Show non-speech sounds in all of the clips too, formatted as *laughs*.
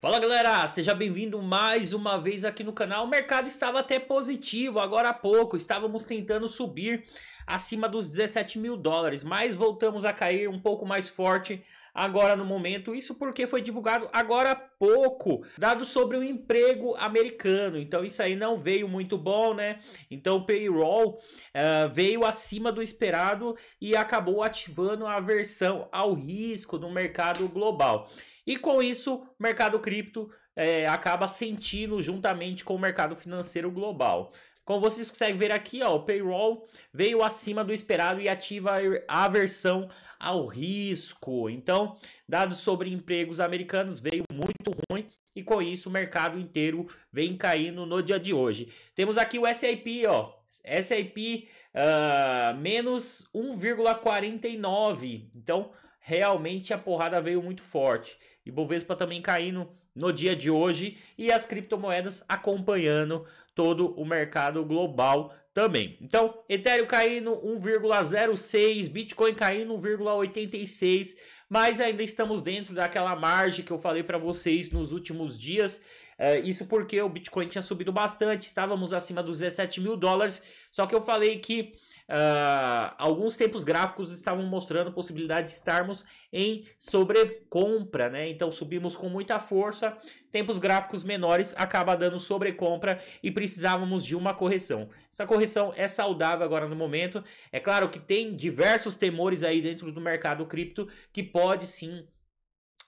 Fala galera, seja bem-vindo mais uma vez aqui no canal. O mercado estava até positivo agora há pouco, estávamos tentando subir acima dos 17 mil dólares, mas voltamos a cair um pouco mais forte agora no momento. Isso porque foi divulgado agora há pouco, dado sobre o emprego americano. Então isso aí não veio muito bom, né? Então o payroll uh, veio acima do esperado e acabou ativando a aversão ao risco no mercado global. E com isso, o mercado cripto é, acaba sentindo juntamente com o mercado financeiro global. Como vocês conseguem ver aqui, ó, o payroll veio acima do esperado e ativa a er-, aversão ao risco. Então, dados sobre empregos americanos veio muito ruim e com isso o mercado inteiro vem caindo no dia de hoje. Temos aqui o S&P, ó, S&P uh, ah, menos 1,49. Então, realmente a porrada veio muito forte. Bovespa também caindo no dia de hoje e as criptomoedas acompanhando todo o mercado global também. Então, Ethereum caindo 1,06, Bitcoin caindo 1,86, mas ainda estamos dentro daquela margem que eu falei para vocês nos últimos dias. É, isso porque o Bitcoin tinha subido bastante, estávamos acima dos 17 mil dólares, só que eu falei que ah, alguns tempos gráficos estavam mostrando a possibilidade de estarmos em sobrecompra, né? Então subimos com muita força, tempos gráficos menores acaba dando sobrecompra e precisávamos de uma correção. Essa correção é saudável agora no momento. É claro que tem diversos temores aí dentro do mercado cripto que pode sim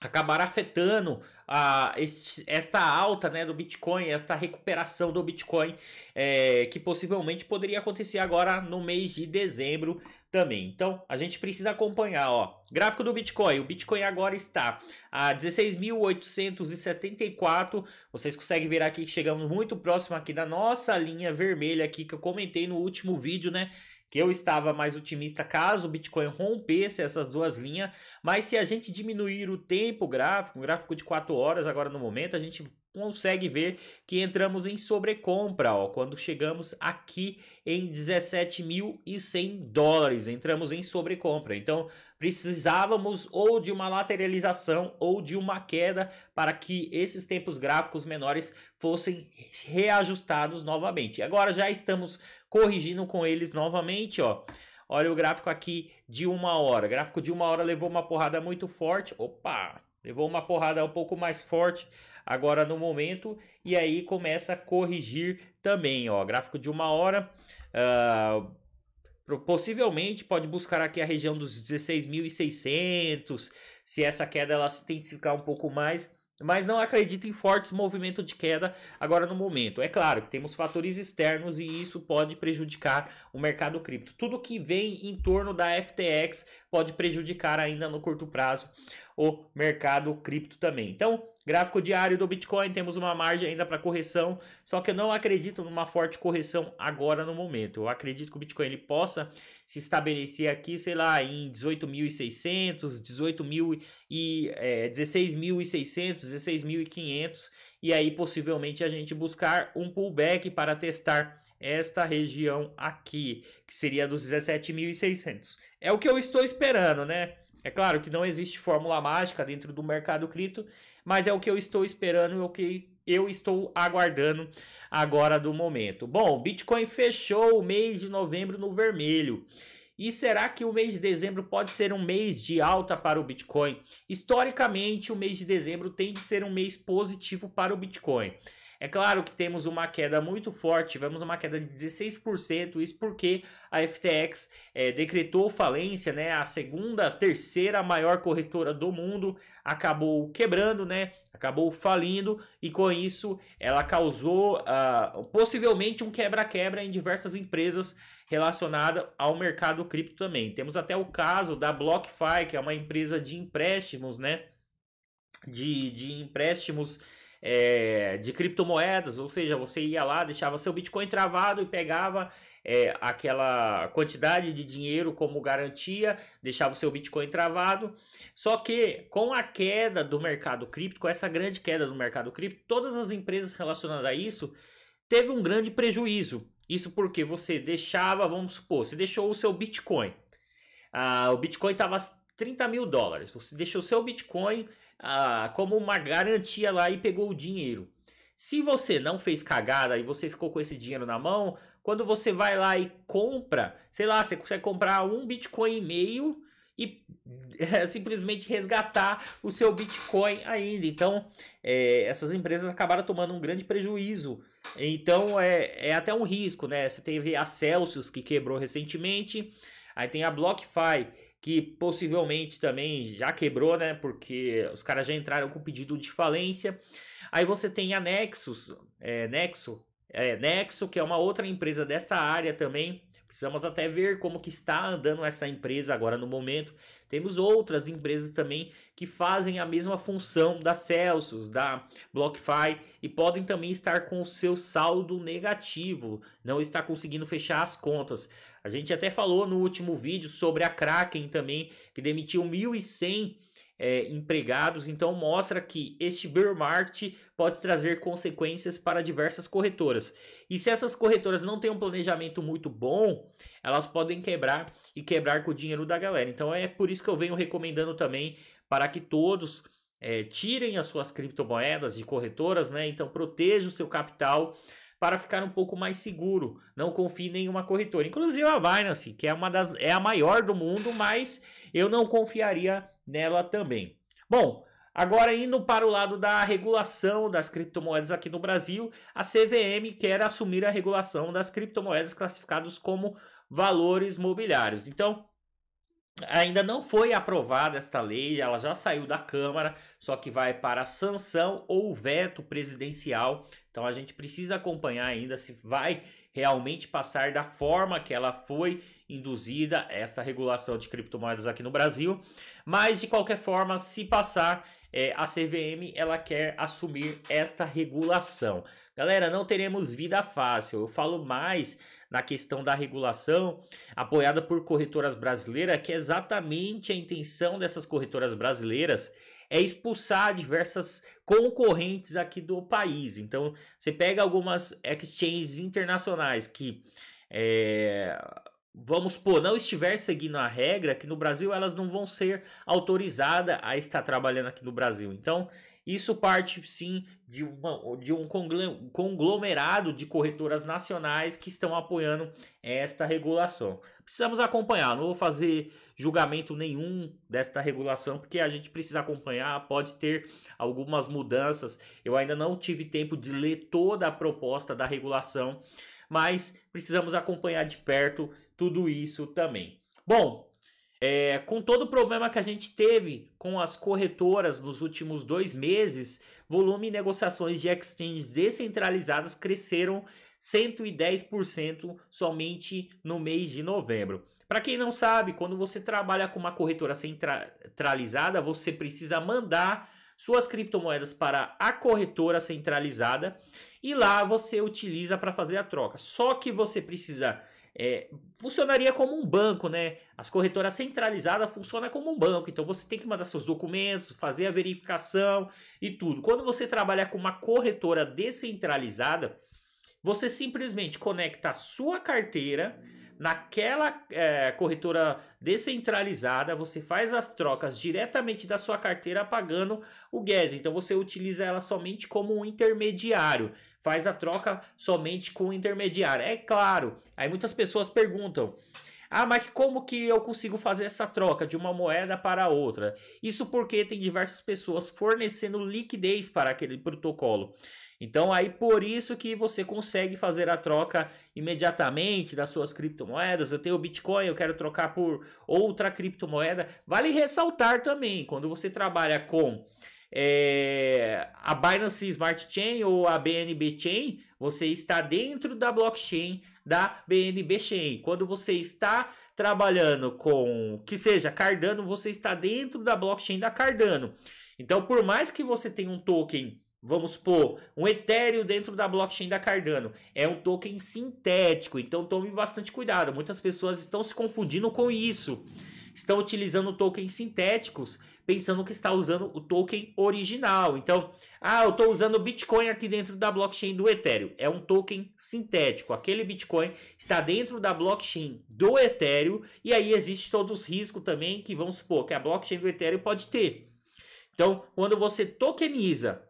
acabar afetando a, este, esta alta né, do Bitcoin, esta recuperação do Bitcoin é, que possivelmente poderia acontecer agora no mês de dezembro também. Então a gente precisa acompanhar, ó, gráfico do Bitcoin. O Bitcoin agora está a 16.874. Vocês conseguem ver aqui que chegamos muito próximo aqui da nossa linha vermelha aqui que eu comentei no último vídeo, né? que eu estava mais otimista caso o Bitcoin rompesse essas duas linhas, mas se a gente diminuir o tempo gráfico, um gráfico de 4 horas agora no momento, a gente consegue ver que entramos em sobrecompra, ó, quando chegamos aqui em 17.100 dólares, entramos em sobrecompra. Então, precisávamos ou de uma lateralização ou de uma queda para que esses tempos gráficos menores fossem reajustados novamente. Agora já estamos corrigindo com eles novamente, ó. Olha o gráfico aqui de uma hora. O gráfico de uma hora levou uma porrada muito forte. Opa! Levou uma porrada um pouco mais forte agora no momento e aí começa a corrigir também, ó. Gráfico de uma hora. Uh, possivelmente pode buscar aqui a região dos 16.600, se essa queda ela se intensificar um pouco mais, mas não acredito em fortes movimentos de queda agora no momento. É claro que temos fatores externos e isso pode prejudicar o mercado cripto. Tudo que vem em torno da FTX pode prejudicar ainda no curto prazo o mercado cripto também. Então, Gráfico diário do Bitcoin, temos uma margem ainda para correção, só que eu não acredito numa forte correção agora no momento. Eu acredito que o Bitcoin ele possa se estabelecer aqui, sei lá, em 18.600, 18.000 e é, 16.600, 16.500 e aí possivelmente a gente buscar um pullback para testar esta região aqui, que seria dos 17.600. É o que eu estou esperando, né? É claro que não existe fórmula mágica dentro do mercado cripto, mas é o que eu estou esperando, é o que eu estou aguardando agora do momento. Bom, Bitcoin fechou o mês de novembro no vermelho. E será que o mês de dezembro pode ser um mês de alta para o Bitcoin? Historicamente, o mês de dezembro tem de ser um mês positivo para o Bitcoin. É claro que temos uma queda muito forte, tivemos uma queda de 16%, isso porque a FTX é, eh, decretou falência, né? A segunda, terceira maior corretora do mundo acabou quebrando, né? Acabou falindo e com isso ela causou uh, possivelmente um quebra-quebra em diversas empresas relacionada ao mercado cripto também. Temos até o caso da BlockFi, que é uma empresa de empréstimos, né? De, de empréstimos é, de criptomoedas, ou seja, você ia lá, deixava seu Bitcoin travado e pegava é, aquela quantidade de dinheiro como garantia, deixava o seu Bitcoin travado. Só que com a queda do mercado cripto, com essa grande queda do mercado cripto, todas as empresas relacionadas a isso teve um grande prejuízo. Isso porque você deixava, vamos supor, você deixou o seu Bitcoin. Ah, o Bitcoin estava 30 mil dólares. Você deixou seu Bitcoin ah, como uma garantia lá e pegou o dinheiro. Se você não fez cagada e você ficou com esse dinheiro na mão, quando você vai lá e compra, sei lá, você consegue comprar um Bitcoin e meio e *laughs* é, simplesmente resgatar o seu Bitcoin ainda. Então, é, essas empresas acabaram tomando um grande prejuízo. Então, é, é até um risco, né? Você teve a Celsius que quebrou recentemente, aí tem a BlockFi que possivelmente também já quebrou, né? Porque os caras já entraram com pedido de falência. Aí você tem a Nexus, é, Nexo, é, Nexo, que é uma outra empresa desta área também. Precisamos até ver como que está andando essa empresa agora no momento. Temos outras empresas também que fazem a mesma função da Celsius, da BlockFi e podem também estar com o seu saldo negativo, não está conseguindo fechar as contas. A gente até falou no último vídeo sobre a Kraken também, que demitiu 1.100 é, empregados, então mostra que este bear market pode trazer consequências para diversas corretoras. E se essas corretoras não têm um planejamento muito bom, elas podem quebrar e quebrar com o dinheiro da galera. Então é por isso que eu venho recomendando também para que todos é, tirem as suas criptomoedas de corretoras, né? Então proteja o seu capital para ficar um pouco mais seguro. Não confie em nenhuma corretora, inclusive a Binance, que é uma das é a maior do mundo, mas eu não confiaria nela também. Bom, Agora, indo para o lado da regulação das criptomoedas aqui no Brasil, a CVM quer assumir a regulação das criptomoedas classificadas como valores mobiliários. Então, Ainda não foi aprovada esta lei, ela já saiu da Câmara, só que vai para sanção ou veto presidencial. Então a gente precisa acompanhar ainda se vai realmente passar da forma que ela foi induzida esta regulação de criptomoedas aqui no Brasil. Mas de qualquer forma, se passar, é, a CVM ela quer assumir esta regulação. Galera, não teremos vida fácil. Eu falo mais na questão da regulação, apoiada por corretoras brasileiras, que é exatamente a intenção dessas corretoras brasileiras é expulsar diversas concorrentes aqui do país. Então, você pega algumas exchanges internacionais que é, vamos supor, não estiver seguindo a regra, que no Brasil elas não vão ser autorizadas a estar trabalhando aqui no Brasil. Então, isso parte sim de, uma, de um conglomerado de corretoras nacionais que estão apoiando esta regulação. Precisamos acompanhar, não vou fazer julgamento nenhum desta regulação, porque a gente precisa acompanhar, pode ter algumas mudanças. Eu ainda não tive tempo de ler toda a proposta da regulação, mas precisamos acompanhar de perto tudo isso também. Bom, é, com todo o problema que a gente teve com as corretoras nos últimos dois meses, volume e negociações de exchanges descentralizadas cresceram 110% somente no mês de novembro. Para quem não sabe, quando você trabalha com uma corretora centralizada, você precisa mandar suas criptomoedas para a corretora centralizada e lá você utiliza para fazer a troca. Só que você precisa é, funcionaria como um banco, né? As corretoras centralizadas funcionam como um banco, então você tem que mandar seus documentos, fazer a verificação e tudo. Quando você trabalha com uma corretora descentralizada, você simplesmente conecta a sua carteira naquela é, corretora descentralizada, você faz as trocas diretamente da sua carteira pagando o gas. Então você utiliza ela somente como um intermediário, faz a troca somente com o intermediário. É claro, aí muitas pessoas perguntam. Ah, mas como que eu consigo fazer essa troca de uma moeda para outra? Isso porque tem diversas pessoas fornecendo liquidez para aquele protocolo. Então aí por isso que você consegue fazer a troca imediatamente das suas criptomoedas. Eu tenho Bitcoin, eu quero trocar por outra criptomoeda. Vale ressaltar também, quando você trabalha com é, a Binance Smart Chain ou a BNB Chain, você está dentro da blockchain da BNB Chain. Quando você está trabalhando com que seja Cardano, você está dentro da blockchain da Cardano. Então, por mais que você tenha um token Vamos supor, um Ethereum dentro da blockchain da Cardano. É um token sintético, então tome bastante cuidado. Muitas pessoas estão se confundindo com isso. Estão utilizando tokens sintéticos, pensando que está usando o token original. Então, ah, eu estou usando Bitcoin aqui dentro da blockchain do Ethereum. É um token sintético. Aquele Bitcoin está dentro da blockchain do Ethereum. E aí existe todos os riscos também que vamos supor que a blockchain do Ethereum pode ter. Então, quando você tokeniza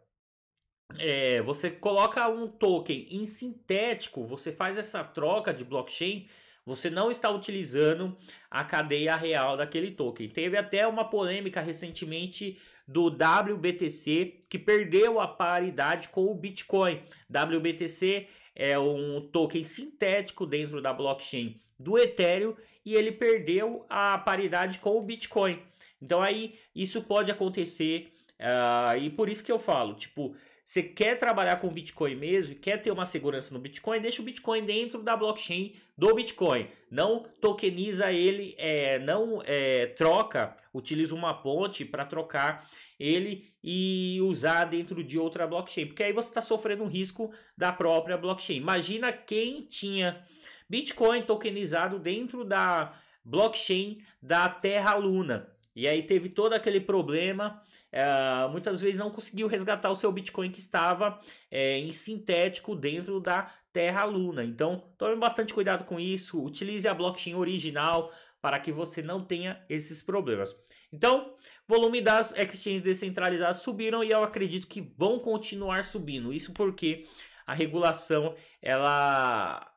é, você coloca um token em sintético, você faz essa troca de blockchain, você não está utilizando a cadeia real daquele token. Teve até uma polêmica recentemente do WBTC que perdeu a paridade com o Bitcoin. WBTC é um token sintético dentro da blockchain do Ethereum e ele perdeu a paridade com o Bitcoin. Então aí isso pode acontecer uh, e por isso que eu falo, tipo, você quer trabalhar com Bitcoin mesmo e quer ter uma segurança no Bitcoin, deixa o Bitcoin dentro da blockchain do Bitcoin. Não tokeniza ele, é, não é, troca, utiliza uma ponte para trocar ele e usar dentro de outra blockchain. Porque aí você está sofrendo um risco da própria blockchain. Imagina quem tinha Bitcoin tokenizado dentro da blockchain da Terra Luna. E aí teve todo aquele problema, eh, muitas vezes não conseguiu resgatar o seu Bitcoin que estava eh, em sintético dentro da Terra Luna. Então tome bastante cuidado com isso, utilize a blockchain original para que você não tenha esses problemas. Então, volume das exchanges descentralizadas subiram e eu acredito que vão continuar subindo. Isso porque a regulação ela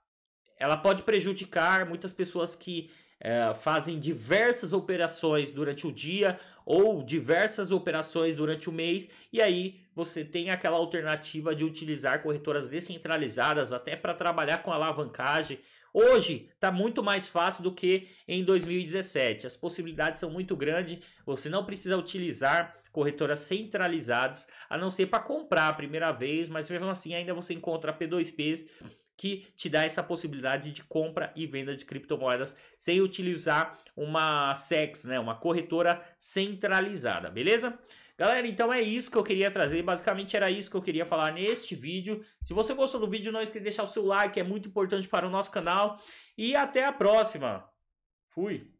ela pode prejudicar muitas pessoas que é, fazem diversas operações durante o dia ou diversas operações durante o mês, e aí você tem aquela alternativa de utilizar corretoras descentralizadas até para trabalhar com alavancagem. Hoje está muito mais fácil do que em 2017. As possibilidades são muito grandes. Você não precisa utilizar corretoras centralizadas, a não ser para comprar a primeira vez, mas mesmo assim ainda você encontra P2Ps que te dá essa possibilidade de compra e venda de criptomoedas sem utilizar uma SEX, né, uma corretora centralizada, beleza? Galera, então é isso que eu queria trazer, basicamente era isso que eu queria falar neste vídeo. Se você gostou do vídeo, não esqueça de deixar o seu like, é muito importante para o nosso canal. E até a próxima! Fui!